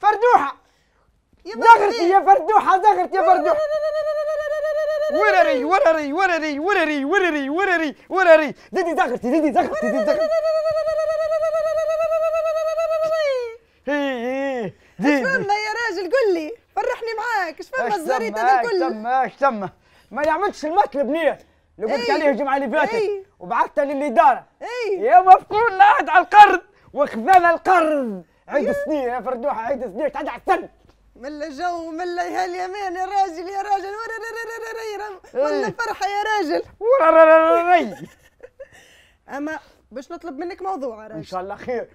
فردوحه زغرتي يا فردوحه زغرتي يا فردوحه ورري ورري ورري ورري ورري ورري ورري ديدي زغرتي ديدي زغرتي ديدي زغرتي دي فما يا راجل قل لي فرحني معاك اش فما الزريط هذا الكل تما اش تما ما يعملش المطلب نية اللي قلت عليه الجمعة اللي فاتت وبعثتها للإدارة يا مفقود نقعد على القرض وخذنا القرض عيد سنين يا فردوحه عيد سنين تعد على السن ملا جو ملا يمين يا راجل يا راجل إيه. ولا فرحه يا راجل اما باش نطلب منك موضوع يا راجل ان شاء الله خير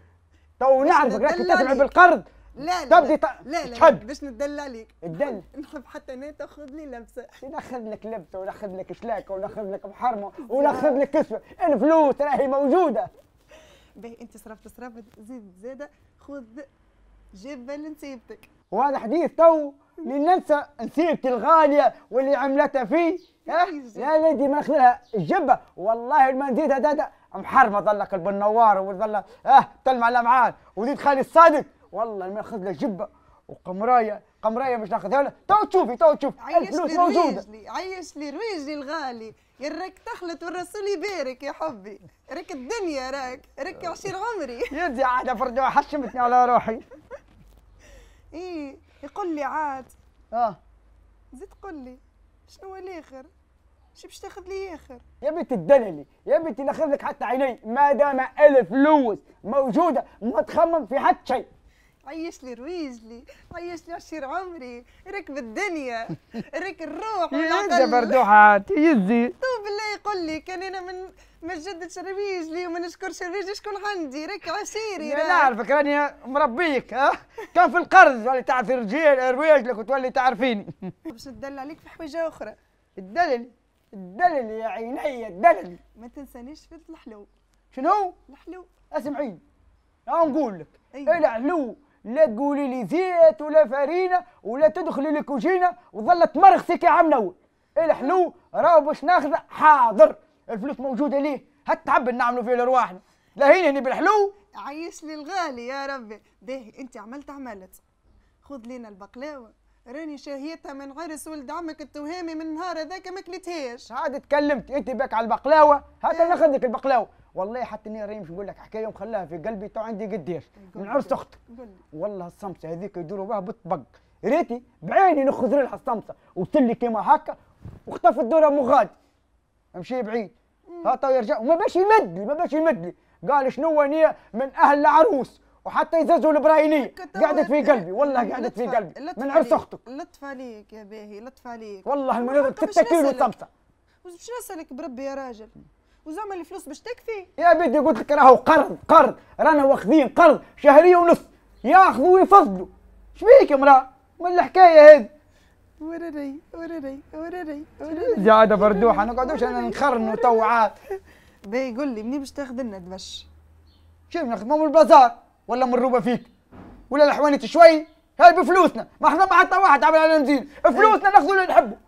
تو نعرفك راك تسمع بالقرض لا لا تبدي لا لا تحب باش ندل عليك الدل نحب حتى انا تاخذ لي لبسه ناخذ لك لبسه وناخذ لك شلاكه وناخذ لك محرمه وناخذ لك كسوه الفلوس راهي موجوده باهي انت صرفت صرفت زيد زاده خذ جبل نسيبتك وهذا حديث تو لننسى نسيبتي الغاليه واللي عملتها فيه يا ليدي ما الجبه والله ما نزيدها دادا محرمه ظلك البنوار وظل اه تلمع لمعان وزيد خالي الصادق والله ما ناخذ لك جبه وقمرايه قمرايه باش ناخذها لها تو تشوفي تو تشوف الفلوس موجوده عيش لي رويجلي الغالي يا راك تخلط والرسول يبارك يا حبي راك الدنيا راك راك عشير عمري يدي عاد حشمتني على روحي ايه يقول لي عاد اه زيد قول لي شنو الاخر شو باش تاخذ لي اخر يا بنتي الدلالي يا بنتي ناخذ لك حتى عيني ما دام الفلوس موجوده ما تخمم في حتى شيء عيش لي رويجلي لي عيش لي عشير عمري ركب الدنيا رك الروح والعقل بردوحة تيزي تو بالله يقول لي كان انا من ما نجددش رويجلي لي وما نشكرش رويج شكون عندي راك عشيري انا نعرفك راني مربيك ها كان في القرض ولا تعرف رجال رويجلك وتولي تعرفيني باش ندل عليك في حوايج اخرى الدلل الدلل يا عيني الدلل ما تنسانيش في الحلو شنو؟ الحلو اسمعيني نقول لك أيوة. الحلو لا تقولي لي زيت ولا فرينه ولا تدخلي كوجينة وظلت تمرخسي كي عام نول الحلو راهو باش ناخذه حاضر الفلوس موجوده ليه هالتعب نعملوا فيه لرواحنا لهيني هني بالحلو عيش لي الغالي يا ربي باهي انت عملت عملت خذ لينا البقلاوه راني شهيتها من عرس ولد عمك التوهامي من نهار هذاك ما كليتهاش عاد تكلمت انت باك على البقلاوه هات ناخذ لك البقلاوه والله حتى اني مش نقول لك حكايه مخلاها في قلبي تو عندي قديش من عرس اختك والله الصمصه هذيك يدوروا بها بالطبق ريتي بعيني نخذ لها الصمصه وتلي كيما هكا واختفى الدورة مغاد مشي بعيد ها تو يرجع وما باش يمد لي ما باش يمد لي قال شنو نية من اهل العروس وحتى يززوا البراهينيه قعدت في قلبي والله قعدت في قلبي من عرس اختك لطف عليك يا باهي لطف عليك والله المنور 6 كيلو صمصه وش نسالك بربي يا راجل وزعما الفلوس باش تكفي يا بدي قلت لك راهو قرض قرض رانا واخذين قرض شهريه ونص ياخذوا ويفضلوا شبيك يا مراه من الحكايه هذه ورري ورري ورري ورري قاعدة بردوحة نقعدوش انا نخرن عاد باهي قول لي منين باش تاخذ لنا دبش؟ شنو ناخذ من البازار ولا من الروبة فيك ولا الحوانيت شوي هاي بفلوسنا ما حنا ما حتى واحد عمل علينا مزيد فلوسنا ناخذوا اللي نحبوا